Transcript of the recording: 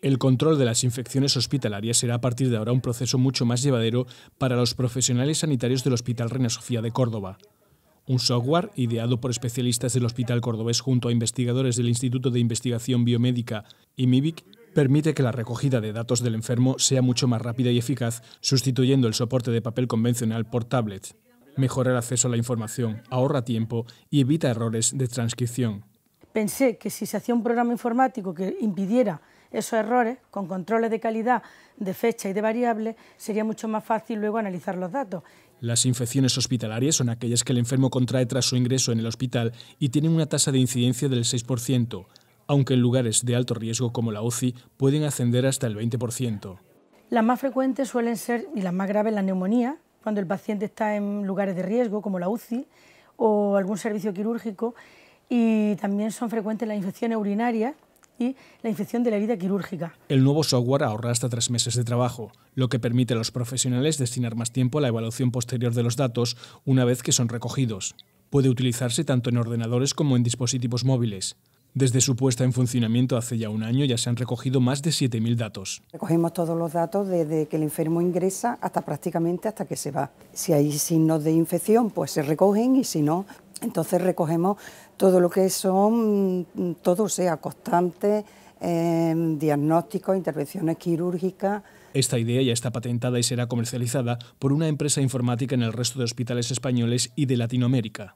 El control de las infecciones hospitalarias será a partir de ahora un proceso mucho más llevadero para los profesionales sanitarios del Hospital Reina Sofía de Córdoba. Un software ideado por especialistas del Hospital Cordobés junto a investigadores del Instituto de Investigación Biomédica y MIBIC permite que la recogida de datos del enfermo sea mucho más rápida y eficaz, sustituyendo el soporte de papel convencional por tablet. Mejora el acceso a la información, ahorra tiempo y evita errores de transcripción pensé que si se hacía un programa informático que impidiera esos errores, con controles de calidad, de fecha y de variables, sería mucho más fácil luego analizar los datos. Las infecciones hospitalarias son aquellas que el enfermo contrae tras su ingreso en el hospital y tienen una tasa de incidencia del 6%, aunque en lugares de alto riesgo como la UCI pueden ascender hasta el 20%. Las más frecuentes suelen ser, y las más graves, la neumonía, cuando el paciente está en lugares de riesgo como la UCI o algún servicio quirúrgico, y también son frecuentes la infección urinaria y la infección de la herida quirúrgica. El nuevo software ahorra hasta tres meses de trabajo, lo que permite a los profesionales destinar más tiempo a la evaluación posterior de los datos una vez que son recogidos. Puede utilizarse tanto en ordenadores como en dispositivos móviles. Desde su puesta en funcionamiento hace ya un año ya se han recogido más de 7.000 datos. Recogemos todos los datos desde que el enfermo ingresa hasta prácticamente hasta que se va. Si hay signos de infección, pues se recogen y si no, entonces recogemos todo lo que son, mm, todo sea constante, eh, em, diagnósticos, intervenciones quirúrgicas. Esta idea ya está patentada y será comercializada por una empresa informática en el resto de hospitales españoles y de Latinoamérica.